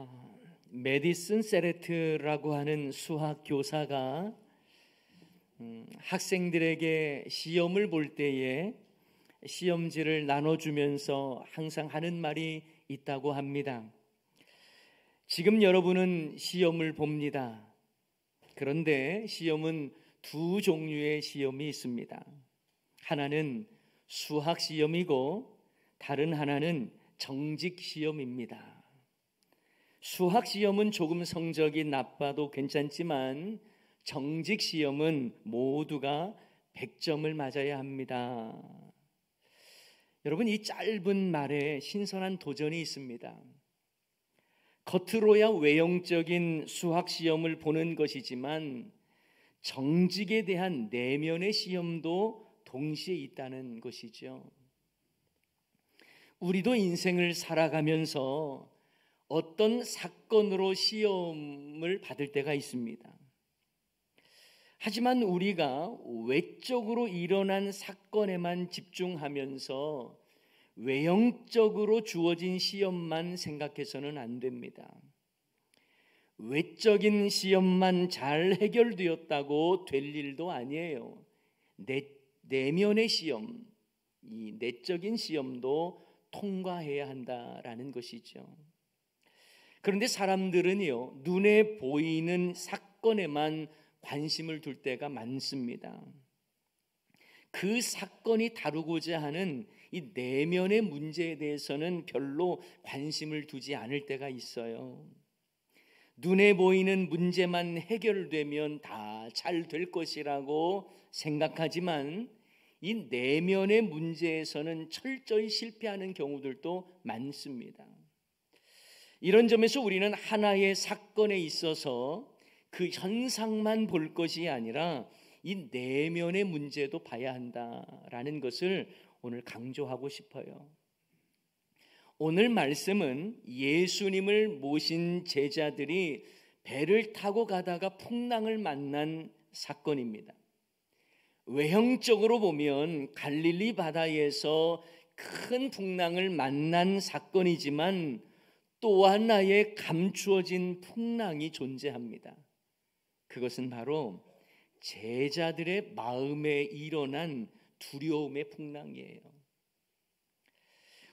어, 메디슨 세레트라고 하는 수학 교사가 음, 학생들에게 시험을 볼 때에 시험지를 나눠주면서 항상 하는 말이 있다고 합니다. 지금 여러분은 시험을 봅니다. 그런데 시험은 두 종류의 시험이 있습니다. 하나는 수학 시험이고 다른 하나는 정직 시험입니다. 수학 시험은 조금 성적이 나빠도 괜찮지만 정직 시험은 모두가 100점을 맞아야 합니다. 여러분, 이 짧은 말에 신선한 도전이 있습니다. 겉으로야 외형적인 수학 시험을 보는 것이지만 정직에 대한 내면의 시험도 동시에 있다는 것이죠. 우리도 인생을 살아가면서 어떤 사건으로 시험을 받을 때가 있습니다. 하지만 우리가 외적으로 일어난 사건에만 집중하면서 외형적으로 주어진 시험만 생각해서는 안 됩니다. 외적인 시험만 잘 해결되었다고 될 일도 아니에요. 내, 내면의 시험, 이 내적인 시험도 통과해야 한다라는 것이죠. 그런데 사람들은요, 눈에 보이는 사건에만 관심을 둘 때가 많습니다. 그 사건이 다루고자 하는 이 내면의 문제에 대해서는 별로 관심을 두지 않을 때가 있어요. 눈에 보이는 문제만 해결되면 다 잘 될 것이라고 생각하지만 이 내면의 문제에서는 철저히 실패하는 경우들도 많습니다. 이런 점에서 우리는 하나의 사건에 있어서 그 현상만 볼 것이 아니라 이 내면의 문제도 봐야 한다라는 것을 오늘 강조하고 싶어요. 오늘 말씀은 예수님을 모신 제자들이 배를 타고 가다가 풍랑을 만난 사건입니다. 외형적으로 보면 갈릴리 바다에서 큰 풍랑을 만난 사건이지만 또 하나의 감추어진 풍랑이 존재합니다. 그것은 바로 제자들의 마음에 일어난 두려움의 풍랑이에요.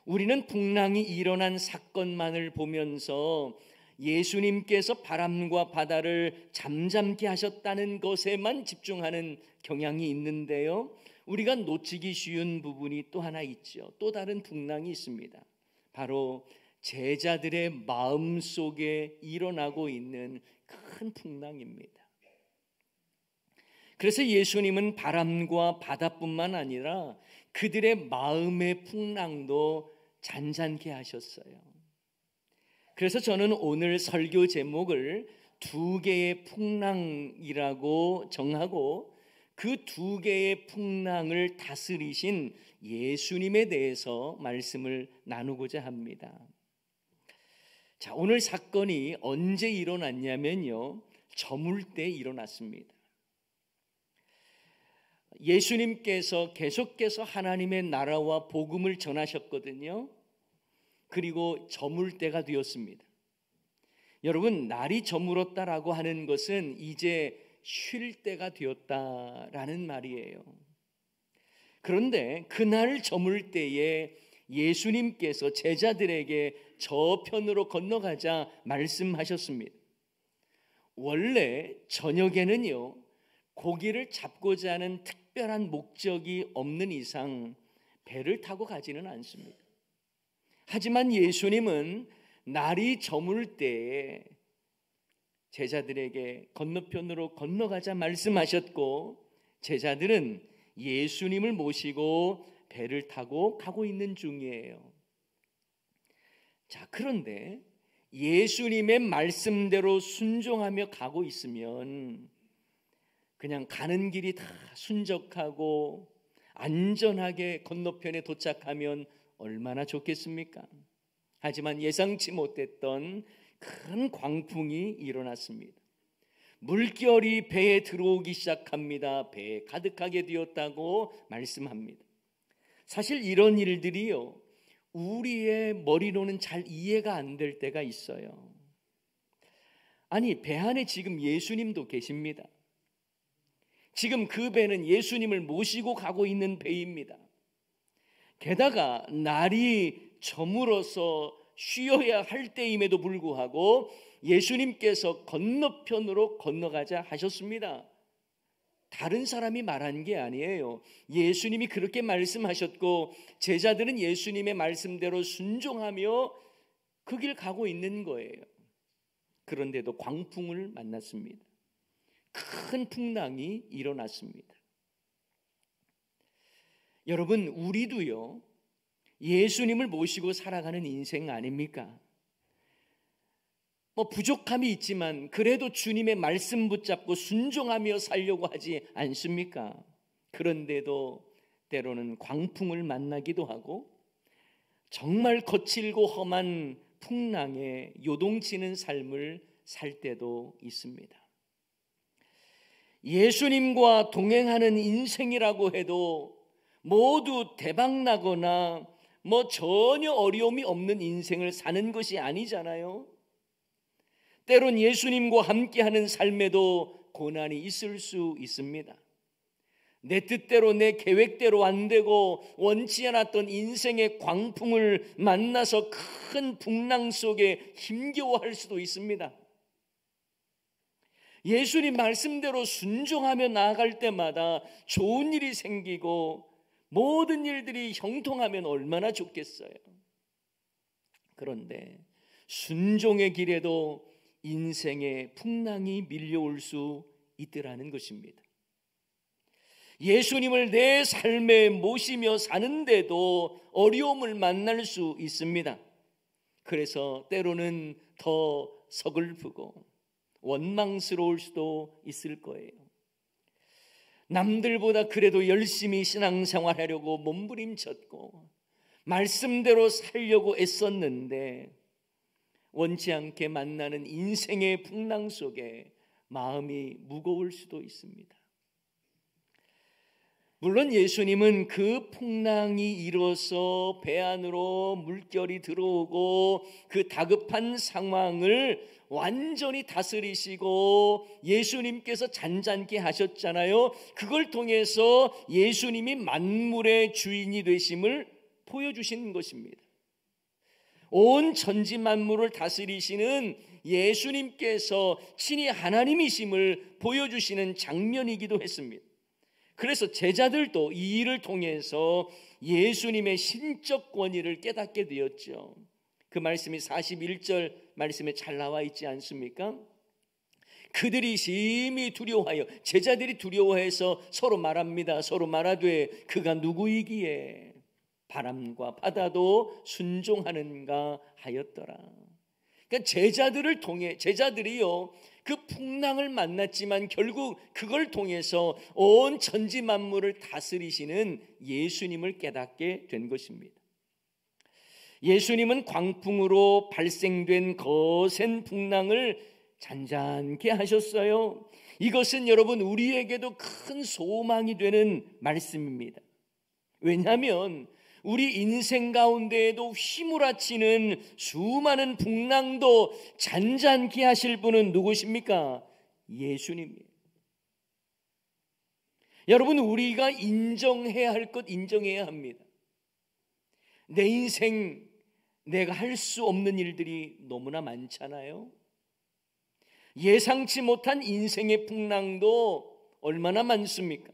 우리는 풍랑이 일어난 사건만을 보면서 예수님께서 바람과 바다를 잠잠케 하셨다는 것에만 집중하는 경향이 있는데요. 우리가 놓치기 쉬운 부분이 또 하나 있죠. 또 다른 풍랑이 있습니다. 바로 제자들의 마음 속에 일어나고 있는 큰 풍랑입니다. 그래서 예수님은 바람과 바다뿐만 아니라 그들의 마음의 풍랑도 잔잔케 하셨어요. 그래서 저는 오늘 설교 제목을 두 개의 풍랑이라고 정하고 그 두 개의 풍랑을 다스리신 예수님에 대해서 말씀을 나누고자 합니다. 자, 오늘 사건이 언제 일어났냐면요. 저물 때 일어났습니다. 예수님께서 계속해서 하나님의 나라와 복음을 전하셨거든요. 그리고 저물 때가 되었습니다. 여러분, 날이 저물었다라고 하는 것은 이제 쉴 때가 되었다라는 말이에요. 그런데 그날 저물 때에 예수님께서 제자들에게 저편으로 건너가자 말씀하셨습니다. 원래 저녁에는요, 고기를 잡고자 하는 특별한 목적이 없는 이상 배를 타고 가지는 않습니다. 하지만 예수님은 날이 저물 때 제자들에게 건너편으로 건너가자 말씀하셨고 제자들은 예수님을 모시고 배를 타고 가고 있는 중이에요. 자, 그런데 예수님의 말씀대로 순종하며 가고 있으면 그냥 가는 길이 다 순적하고 안전하게 건너편에 도착하면 얼마나 좋겠습니까? 하지만 예상치 못했던 큰 광풍이 일어났습니다. 물결이 배에 들어오기 시작합니다. 배에 가득하게 되었다고 말씀합니다. 사실 이런 일들이요. 우리의 머리로는 잘 이해가 안 될 때가 있어요. 아니, 배 안에 지금 예수님도 계십니다. 지금 그 배는 예수님을 모시고 가고 있는 배입니다. 게다가 날이 저물어서 쉬어야 할 때임에도 불구하고 예수님께서 건너편으로 건너가자 하셨습니다. 다른 사람이 말한 게 아니에요. 예수님이 그렇게 말씀하셨고 제자들은 예수님의 말씀대로 순종하며 그 길 가고 있는 거예요. 그런데도 광풍을 만났습니다. 큰 풍랑이 일어났습니다. 여러분, 우리도요, 예수님을 모시고 살아가는 인생 아닙니까? 뭐 부족함이 있지만 그래도 주님의 말씀 붙잡고 순종하며 살려고 하지 않습니까? 그런데도 때로는 광풍을 만나기도 하고 정말 거칠고 험한 풍랑에 요동치는 삶을 살 때도 있습니다. 예수님과 동행하는 인생이라고 해도 모두 대박나거나 뭐 전혀 어려움이 없는 인생을 사는 것이 아니잖아요. 때론 예수님과 함께하는 삶에도 고난이 있을 수 있습니다. 내 뜻대로 내 계획대로 안 되고 원치 않았던 인생의 광풍을 만나서 큰 풍랑 속에 힘겨워할 수도 있습니다. 예수님 말씀대로 순종하며 나아갈 때마다 좋은 일이 생기고 모든 일들이 형통하면 얼마나 좋겠어요. 그런데 순종의 길에도 인생의 풍랑이 밀려올 수 있더라는 것입니다. 예수님을 내 삶에 모시며 사는데도 어려움을 만날 수 있습니다. 그래서 때로는 더 서글프고 원망스러울 수도 있을 거예요. 남들보다 그래도 열심히 신앙생활하려고 몸부림쳤고 말씀대로 살려고 애썼는데 원치 않게 만나는 인생의 풍랑 속에 마음이 무거울 수도 있습니다. 물론 예수님은 그 풍랑이 일어서 배 안으로 물결이 들어오고 그 다급한 상황을 완전히 다스리시고 예수님께서 잔잔케 하셨잖아요. 그걸 통해서 예수님이 만물의 주인이 되심을 보여주신 것입니다. 온 천지 만물을 다스리시는 예수님께서 친히 하나님이심을 보여주시는 장면이기도 했습니다. 그래서 제자들도 이 일을 통해서 예수님의 신적 권위를 깨닫게 되었죠. 그 말씀이 41절 말씀에 잘 나와 있지 않습니까? 그들이 심히 두려워하여 제자들이 두려워해서 서로 말합니다. 서로 말하되 그가 누구이기에 바람과 바다도 순종하는가 하였더라. 그러니까 제자들을 통해 제자들이요 그 풍랑을 만났지만 결국 그걸 통해서 온 천지 만물을 다스리시는 예수님을 깨닫게 된 것입니다. 예수님은 광풍으로 발생된 거센 풍랑을 잔잔케 하셨어요. 이것은 여러분 우리에게도 큰 소망이 되는 말씀입니다. 왜냐하면 우리 인생 가운데에도 휘몰아치는 수많은 풍랑도 잔잔케 하실 분은 누구십니까? 예수님입니다. 여러분, 우리가 인정해야 할 것 인정해야 합니다. 내 인생, 내가 할 수 없는 일들이 너무나 많잖아요. 예상치 못한 인생의 풍랑도 얼마나 많습니까?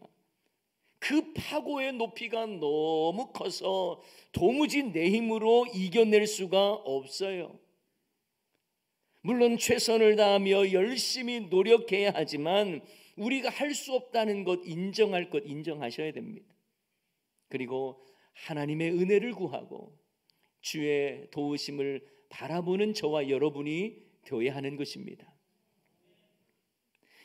그 파고의 높이가 너무 커서 도무지 내 힘으로 이겨낼 수가 없어요. 물론 최선을 다하며 열심히 노력해야 하지만 우리가 할 수 없다는 것 인정할 것 인정하셔야 됩니다. 그리고 하나님의 은혜를 구하고 주의 도우심을 바라보는 저와 여러분이 되어야 하는 것입니다.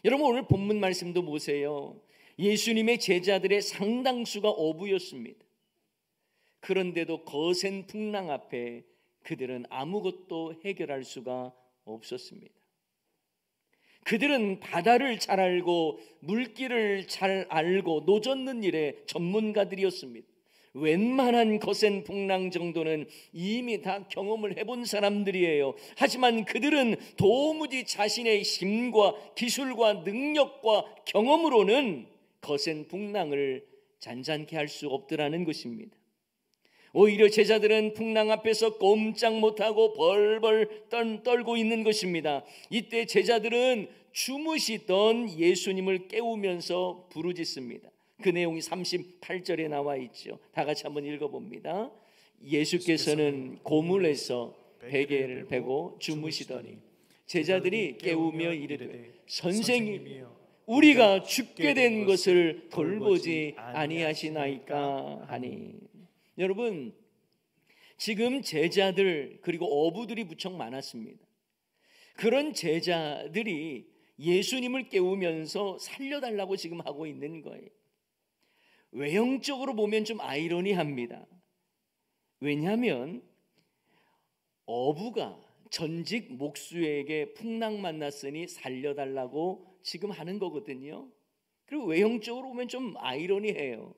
여러분 오늘 본문 말씀도 보세요. 예수님의 제자들의 상당수가 어부였습니다. 그런데도 거센 풍랑 앞에 그들은 아무것도 해결할 수가 없었습니다. 그들은 바다를 잘 알고 물길을 잘 알고 노젓는 일에 전문가들이었습니다. 웬만한 거센 풍랑 정도는 이미 다 경험을 해본 사람들이에요. 하지만 그들은 도무지 자신의 힘과 기술과 능력과 경험으로는 거센 풍랑을 잔잔케 할 수 없더라는 것입니다. 오히려 제자들은 풍랑 앞에서 꼼짝 못하고 벌벌 떨고 있는 것입니다. 이때 제자들은 주무시던 예수님을 깨우면서 부르짖습니다. 그 내용이 38절에 나와 있죠. 다 같이 한번 읽어봅니다. 예수께서는 고물에서 베개를 베고 주무시더니 제자들이 깨우며 이르되 선생님이여 우리가 죽게 된 것을 돌보지 아니하시나이까 하니 여러분 지금 제자들 그리고 어부들이 무척 많았습니다. 그런 제자들이 예수님을 깨우면서 살려달라고 지금 하고 있는 거예요. 외형적으로 보면 좀 아이러니합니다. 왜냐하면 어부가 전직 목수에게 풍랑 만났으니 살려달라고 지금 하는 거거든요. 그리고 외형적으로 보면 좀 아이러니해요.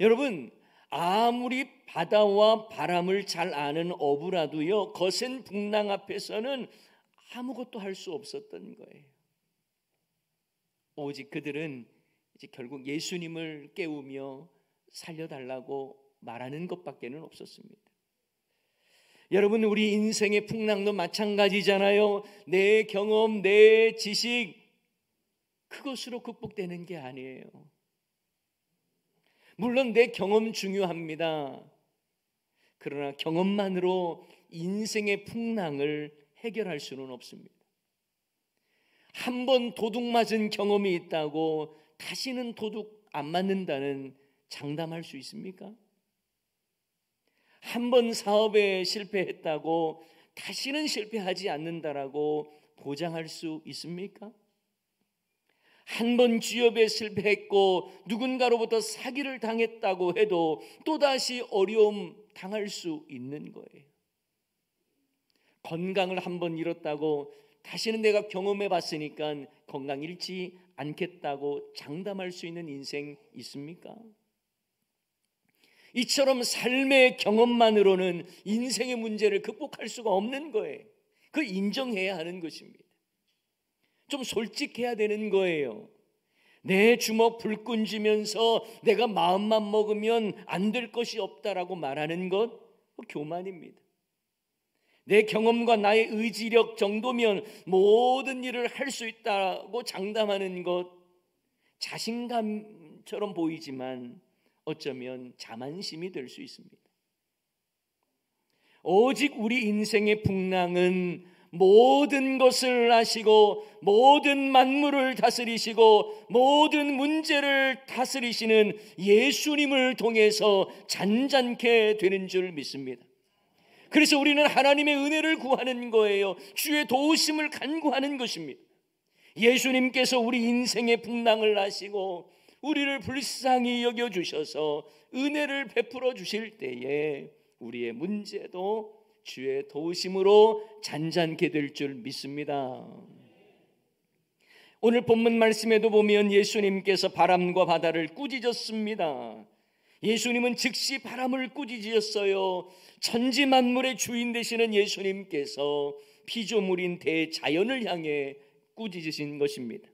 여러분, 아무리 바다와 바람을 잘 아는 어부라도요, 거센 북낭 앞에서는 아무것도 할 수 없었던 거예요. 오직 그들은 이제 결국 예수님을 깨우며 살려달라고 말하는 것밖에는 없었습니다. 여러분 우리 인생의 풍랑도 마찬가지잖아요. 내 경험, 내 지식 그것으로 극복되는 게 아니에요. 물론 내 경험 중요합니다. 그러나 경험만으로 인생의 풍랑을 해결할 수는 없습니다. 한 번 도둑 맞은 경험이 있다고 다시는 도둑 안 맞는다는 장담할 수 있습니까? 한번 사업에 실패했다고 다시는 실패하지 않는다라고 보장할 수 있습니까? 한 번 취업에 실패했고 누군가로부터 사기를 당했다고 해도 또다시 어려움 당할 수 있는 거예요. 건강을 한 번 잃었다고 다시는 내가 경험해 봤으니까 건강 잃지 않겠다고 장담할 수 있는 인생 있습니까? 이처럼 삶의 경험만으로는 인생의 문제를 극복할 수가 없는 거예요. 그 인정해야 하는 것입니다. 좀 솔직해야 되는 거예요. 내 주먹 불끈 쥐면서 내가 마음만 먹으면 안 될 것이 없다라고 말하는 것 뭐 교만입니다. 내 경험과 나의 의지력 정도면 모든 일을 할 수 있다고 장담하는 것 자신감처럼 보이지만 어쩌면 자만심이 될 수 있습니다. 오직 우리 인생의 풍랑은 모든 것을 아시고 모든 만물을 다스리시고 모든 문제를 다스리시는 예수님을 통해서 잔잔케 되는 줄 믿습니다. 그래서 우리는 하나님의 은혜를 구하는 거예요. 주의 도우심을 간구하는 것입니다. 예수님께서 우리 인생의 풍랑을 아시고 우리를 불쌍히 여겨 주셔서 은혜를 베풀어 주실 때에 우리의 문제도 주의 도우심으로 잔잔케 될 줄 믿습니다. 오늘 본문 말씀에도 보면 예수님께서 바람과 바다를 꾸짖었습니다. 예수님은 즉시 바람을 꾸짖으셨어요. 천지 만물의 주인 되시는 예수님께서 피조물인 대자연을 향해 꾸짖으신 것입니다.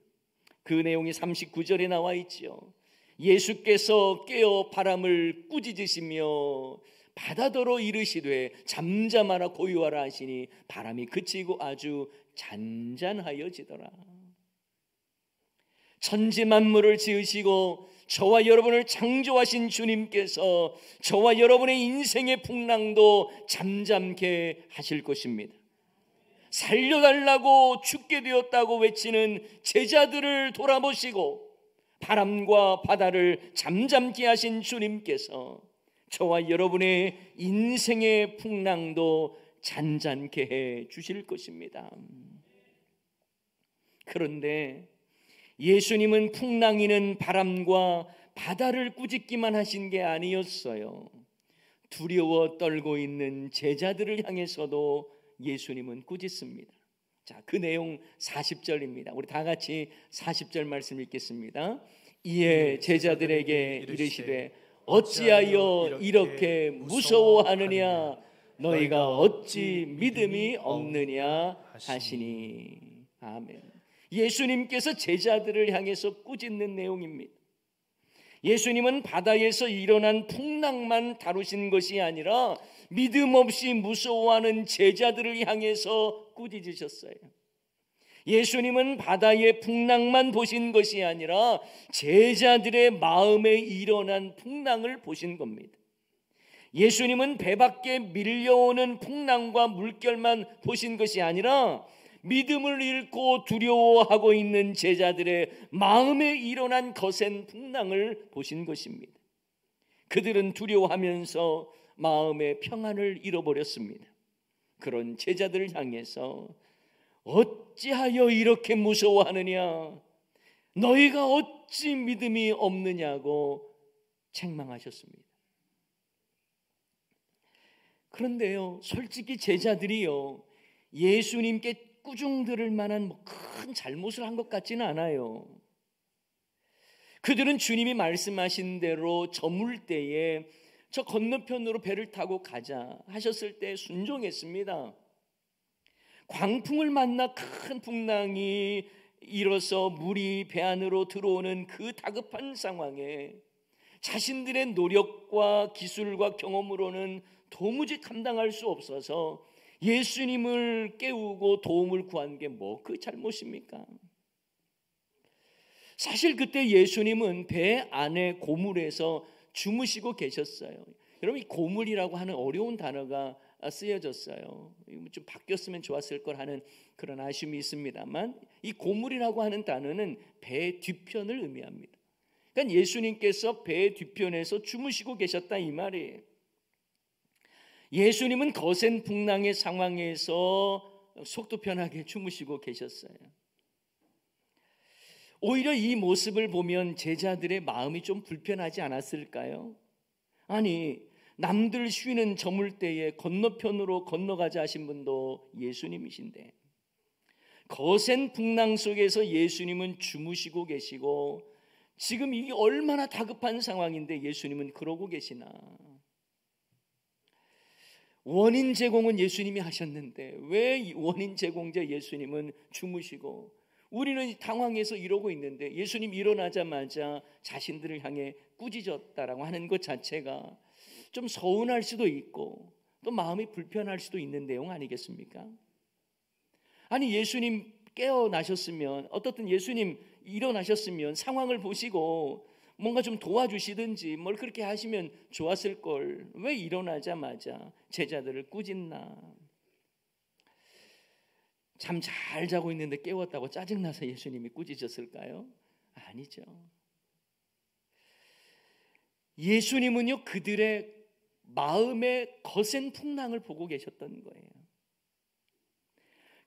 그 내용이 39절에 나와 있지요. 예수께서 깨어 바람을 꾸짖으시며 바다더러 이르시되 잠잠하라 고요하라 하시니 바람이 그치고 아주 잔잔하여지더라. 천지 만물을 지으시고 저와 여러분을 창조하신 주님께서 저와 여러분의 인생의 풍랑도 잠잠케 하실 것입니다. 살려달라고 죽게 되었다고 외치는 제자들을 돌아보시고 바람과 바다를 잠잠케 하신 주님께서 저와 여러분의 인생의 풍랑도 잔잔케 해 주실 것입니다. 그런데 예수님은 풍랑이는 바람과 바다를 꾸짖기만 하신 게 아니었어요. 두려워 떨고 있는 제자들을 향해서도 예수님은 꾸짖습니다. 자, 그 내용 40절입니다. 우리 다 같이 40절 말씀 읽겠습니다. 이에 제자들에게 이르시되 어찌하여 이렇게 무서워하느냐 너희가 어찌 믿음이 없느냐 하시니 아멘. 예수님께서 제자들을 향해서 꾸짖는 내용입니다. 예수님은 바다에서 일어난 풍랑만 다루신 것이 아니라 믿음 없이 무서워하는 제자들을 향해서 꾸짖으셨어요. 예수님은 바다의 풍랑만 보신 것이 아니라 제자들의 마음에 일어난 풍랑을 보신 겁니다. 예수님은 배 밖에 밀려오는 풍랑과 물결만 보신 것이 아니라 믿음을 잃고 두려워하고 있는 제자들의 마음에 일어난 거센 풍랑을 보신 것입니다. 그들은 두려워하면서 마음의 평안을 잃어버렸습니다. 그런 제자들을 향해서 어찌하여 이렇게 무서워하느냐? 너희가 어찌 믿음이 없느냐고 책망하셨습니다. 그런데요, 솔직히 제자들이요, 예수님께 꾸중 들을 만한 뭐 큰 잘못을 한 것 같지는 않아요. 그들은 주님이 말씀하신 대로 저물 때에 저 건너편으로 배를 타고 가자 하셨을 때 순종했습니다. 광풍을 만나 큰 풍랑이 일어서 물이 배 안으로 들어오는 그 다급한 상황에 자신들의 노력과 기술과 경험으로는 도무지 감당할 수 없어서 예수님을 깨우고 도움을 구한 게 뭐 그 잘못입니까? 사실 그때 예수님은 배 안에 고물에서 주무시고 계셨어요. 여러분 이 고물이라고 하는 어려운 단어가 쓰여졌어요. 뭐 좀 바뀌었으면 좋았을 걸 하는 그런 아쉬움이 있습니다만 이 고물이라고 하는 단어는 배 뒤편을 의미합니다. 그러니까 예수님께서 배 뒤편에서 주무시고 계셨다 이 말이에요. 예수님은 거센 풍랑의 상황에서 속도 편하게 주무시고 계셨어요. 오히려 이 모습을 보면 제자들의 마음이 좀 불편하지 않았을까요? 아니, 남들 쉬는 저물 때에 건너편으로 건너가자 하신 분도 예수님이신데, 거센 풍랑 속에서 예수님은 주무시고 계시고, 지금 이게 얼마나 다급한 상황인데 예수님은 그러고 계시나. 원인 제공은 예수님이 하셨는데, 왜 원인 제공자 예수님은 주무시고, 우리는 당황해서 이러고 있는데 예수님 일어나자마자 자신들을 향해 꾸짖었다라고 하는 것 자체가 좀 서운할 수도 있고 또 마음이 불편할 수도 있는 내용 아니겠습니까? 아니 예수님 깨어나셨으면 어떻든 예수님 일어나셨으면 상황을 보시고 뭔가 좀 도와주시든지 뭘 그렇게 하시면 좋았을 걸 왜 일어나자마자 제자들을 꾸짖나 잠잘 자고 있는데 깨웠다고 짜증나서 예수님이 꾸짖었을까요? 아니죠. 예수님은요, 그들의 마음의 거센 풍랑을 보고 계셨던 거예요.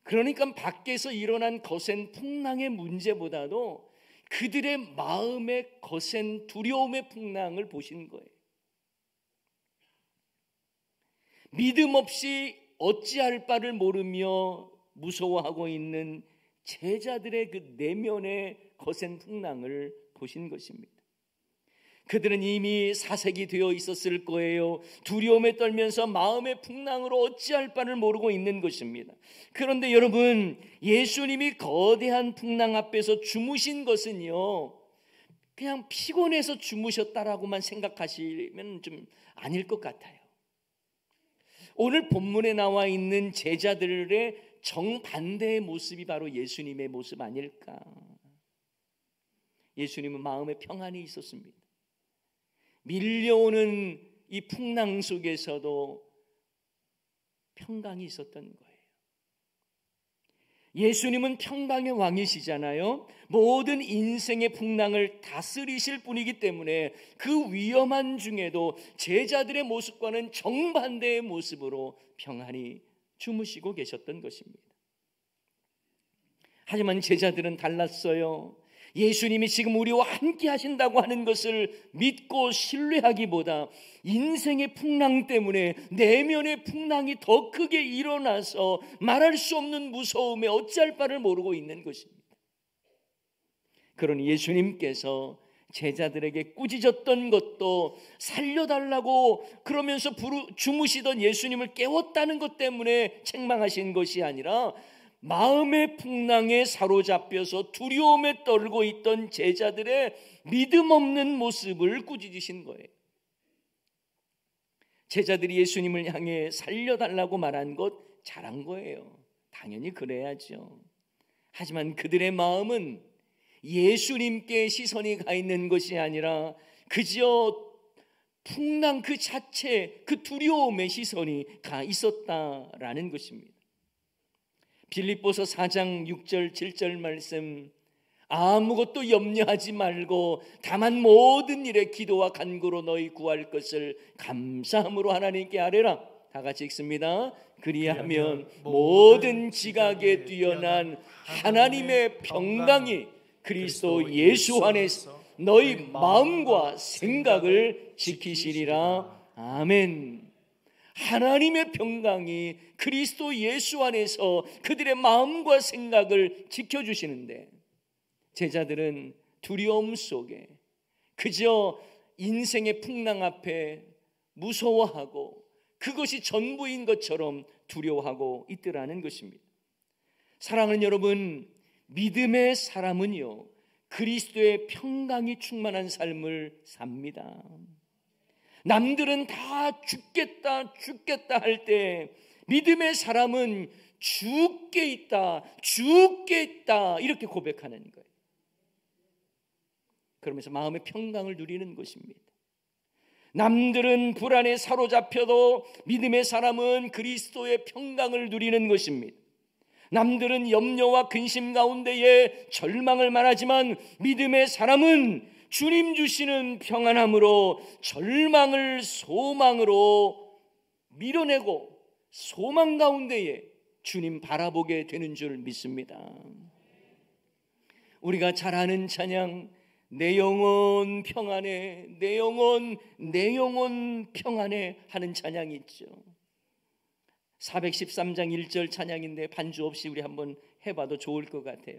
그러니까 밖에서 일어난 거센 풍랑의 문제보다도 그들의 마음의 거센 두려움의 풍랑을 보신 거예요. 믿음 없이 어찌할 바를 모르며 무서워하고 있는 제자들의 그 내면의 거센 풍랑을 보신 것입니다. 그들은 이미 사색이 되어 있었을 거예요. 두려움에 떨면서 마음의 풍랑으로 어찌할 바를 모르고 있는 것입니다. 그런데 여러분, 예수님이 거대한 풍랑 앞에서 주무신 것은요, 그냥 피곤해서 주무셨다라고만 생각하시면 좀 아닐 것 같아요. 오늘 본문에 나와 있는 제자들의 정반대의 모습이 바로 예수님의 모습 아닐까? 예수님은 마음에 평안이 있었습니다. 밀려오는 이 풍랑 속에서도 평강이 있었던 거예요. 예수님은 평강의 왕이시잖아요. 모든 인생의 풍랑을 다스리실 분이기 때문에 그 위험한 중에도 제자들의 모습과는 정반대의 모습으로 평안이 주무시고 계셨던 것입니다. 하지만 제자들은 달랐어요. 예수님이 지금 우리와 함께 하신다고 하는 것을 믿고 신뢰하기보다 인생의 풍랑 때문에 내면의 풍랑이 더 크게 일어나서 말할 수 없는 무서움에 어찌할 바를 모르고 있는 것입니다. 그러니 예수님께서 제자들에게 꾸짖었던 것도 살려달라고 그러면서 부르, 주무시던 예수님을 깨웠다는 것 때문에 책망하신 것이 아니라 마음의 풍랑에 사로잡혀서 두려움에 떨고 있던 제자들의 믿음 없는 모습을 꾸짖으신 거예요. 제자들이 예수님을 향해 살려달라고 말한 것 잘한 거예요. 당연히 그래야죠. 하지만 그들의 마음은 예수님께 시선이 가 있는 것이 아니라 그저 풍랑 그 자체 그 두려움의 시선이 가 있었다라는 것입니다. 빌립보서 4장 6절 7절 말씀 아무것도 염려하지 말고 다만 모든 일에 기도와 간구로 너희 구할 것을 감사함으로 하나님께 아뢰라. 다 같이 읽습니다. 그리하면 모든 지각에 뛰어난 하나님의 평강이 그리스도 예수 안에서 너희 마음과 생각을 지키시리라. 아멘. 하나님의 평강이 그리스도 예수 안에서 그들의 마음과 생각을 지켜주시는데 제자들은 두려움 속에 그저 인생의 풍랑 앞에 무서워하고 그것이 전부인 것처럼 두려워하고 있더라는 것입니다. 사랑하는 여러분, 믿음의 사람은요, 그리스도의 평강이 충만한 삶을 삽니다. 남들은 다 죽겠다, 죽겠다 할 때, 믿음의 사람은 죽게 있다, 죽게 있다, 이렇게 고백하는 거예요. 그러면서 마음의 평강을 누리는 것입니다. 남들은 불안에 사로잡혀도 믿음의 사람은 그리스도의 평강을 누리는 것입니다. 남들은 염려와 근심 가운데에 절망을 말하지만 믿음의 사람은 주님 주시는 평안함으로 절망을 소망으로 밀어내고 소망 가운데에 주님 바라보게 되는 줄 믿습니다. 우리가 잘 아는 찬양 내 영혼 평안에 내 영혼 내 영혼 평안에 하는 찬양이 있죠. 413장 1절 찬양인데 반주 없이 우리 한번 해봐도 좋을 것 같아요.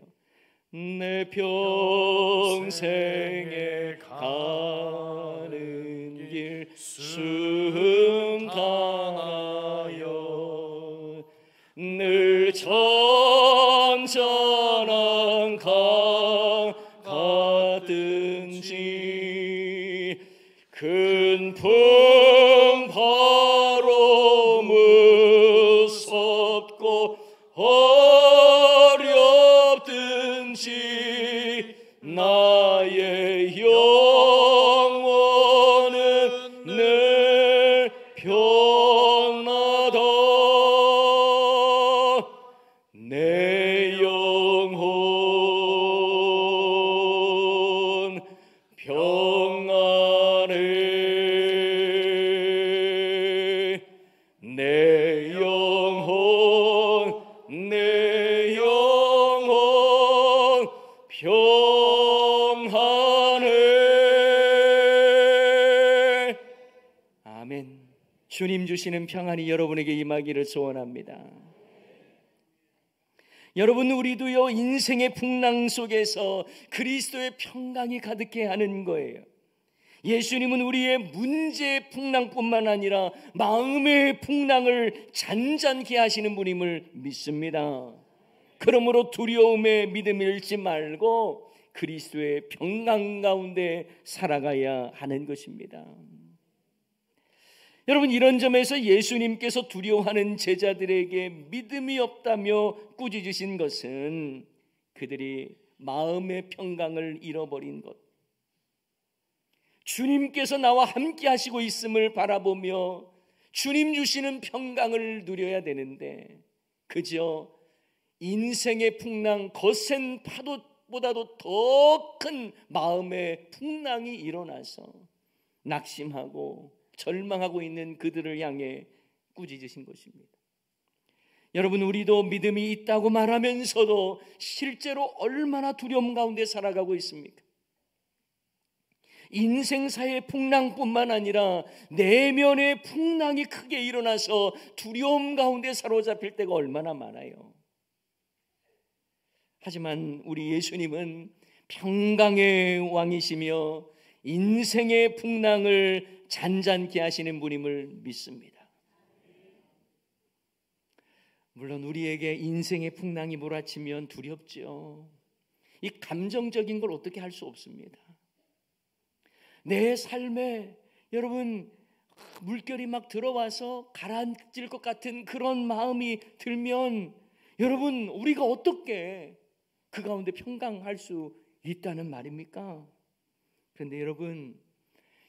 내 평생에 가는 길 순탄하여 늘 천천한 강 같든지 큰풍 주시는 평안이 여러분에게 임하기를 소원합니다. 여러분 우리도요 인생의 풍랑 속에서 그리스도의 평강이 가득해 하는 거예요. 예수님은 우리의 문제의 풍랑뿐만 아니라 마음의 풍랑을 잔잔케 하시는 분임을 믿습니다. 그러므로 두려움에 믿음 잃지 말고 그리스도의 평강 가운데 살아가야 하는 것입니다. 여러분 이런 점에서 예수님께서 두려워하는 제자들에게 믿음이 없다며 꾸짖으신 것은 그들이 마음의 평강을 잃어버린 것. 주님께서 나와 함께 하시고 있음을 바라보며 주님 주시는 평강을 누려야 되는데 그저 인생의 풍랑 거센 파도보다도 더 큰 마음의 풍랑이 일어나서 낙심하고 절망하고 있는 그들을 향해 꾸짖으신 것입니다. 여러분, 우리도 믿음이 있다고 말하면서도 실제로 얼마나 두려움 가운데 살아가고 있습니까? 인생사의 풍랑뿐만 아니라 내면의 풍랑이 크게 일어나서 두려움 가운데 사로잡힐 때가 얼마나 많아요. 하지만 우리 예수님은 평강의 왕이시며 인생의 풍랑을 잔잔케 하시는 분임을 믿습니다. 물론 우리에게 인생의 풍랑이 몰아치면 두렵죠. 이 감정적인 걸 어떻게 할 수 없습니다. 내 삶에 여러분 물결이 막 들어와서 가라앉을 것 같은 그런 마음이 들면 여러분 우리가 어떻게 그 가운데 평강할 수 있다는 말입니까? 그런데 여러분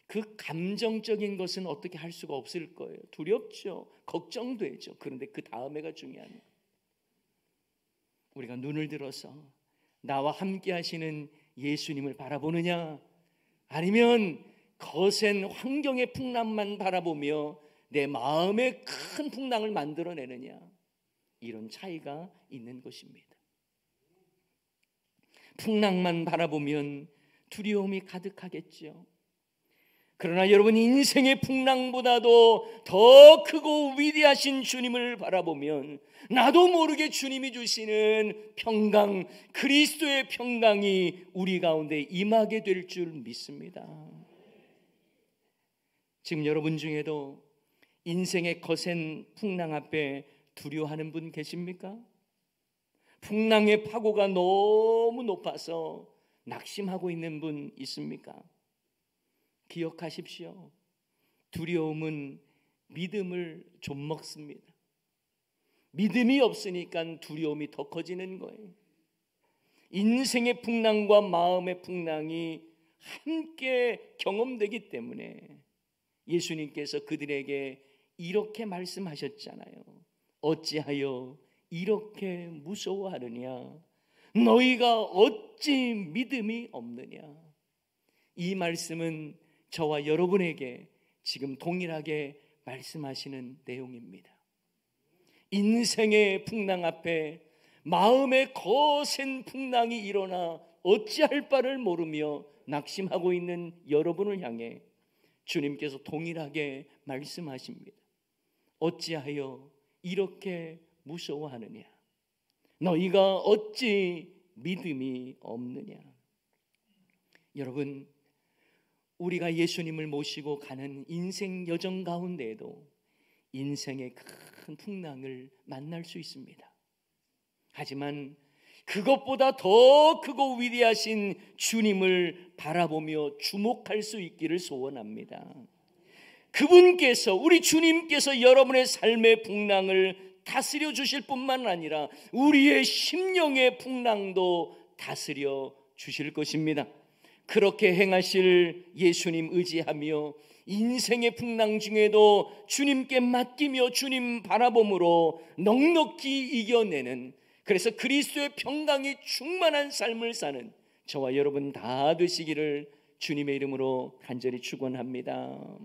그 감정적인 것은 어떻게 할 수가 없을 거예요. 두렵죠. 걱정되죠. 그런데 그 다음에가 중요한 거예 우리가 눈을 들어서 나와 함께 하시는 예수님을 바라보느냐 아니면 거센 환경의 풍랑만 바라보며 내 마음에 큰 풍랑을 만들어내느냐 이런 차이가 있는 것입니다. 풍랑만 바라보면 두려움이 가득하겠지요. 그러나 여러분 인생의 풍랑보다도 더 크고 위대하신 주님을 바라보면 나도 모르게 주님이 주시는 평강, 그리스도의 평강이 우리 가운데 임하게 될 줄 믿습니다. 지금 여러분 중에도 인생의 거센 풍랑 앞에 두려워하는 분 계십니까? 풍랑의 파고가 너무 높아서 낙심하고 있는 분 있습니까? 기억하십시오. 두려움은 믿음을 좀 먹습니다. 믿음이 없으니까 두려움이 더 커지는 거예요. 인생의 풍랑과 마음의 풍랑이 함께 경험되기 때문에 예수님께서 그들에게 이렇게 말씀하셨잖아요. 어찌하여 이렇게 무서워하느냐? 너희가 어찌 믿음이 없느냐? 이 말씀은 저와 여러분에게 지금 동일하게 말씀하시는 내용입니다. 인생의 풍랑 앞에 마음의 거센 풍랑이 일어나 어찌할 바를 모르며 낙심하고 있는 여러분을 향해 주님께서 동일하게 말씀하십니다. 어찌하여 이렇게 무서워하느냐? 너희가 어찌 믿음이 없느냐? 여러분, 우리가 예수님을 모시고 가는 인생 여정 가운데에도 인생의 큰 풍랑을 만날 수 있습니다. 하지만 그것보다 더 크고 위대하신 주님을 바라보며 주목할 수 있기를 소원합니다. 그분께서 우리 주님께서 여러분의 삶의 풍랑을 다스려 주실 뿐만 아니라 우리의 심령의 풍랑도 다스려 주실 것입니다. 그렇게 행하실 예수님 의지하며 인생의 풍랑 중에도 주님께 맡기며 주님 바라봄으로 넉넉히 이겨내는 그래서 그리스도의 평강이 충만한 삶을 사는 저와 여러분 다 되시기를 주님의 이름으로 간절히 축원합니다.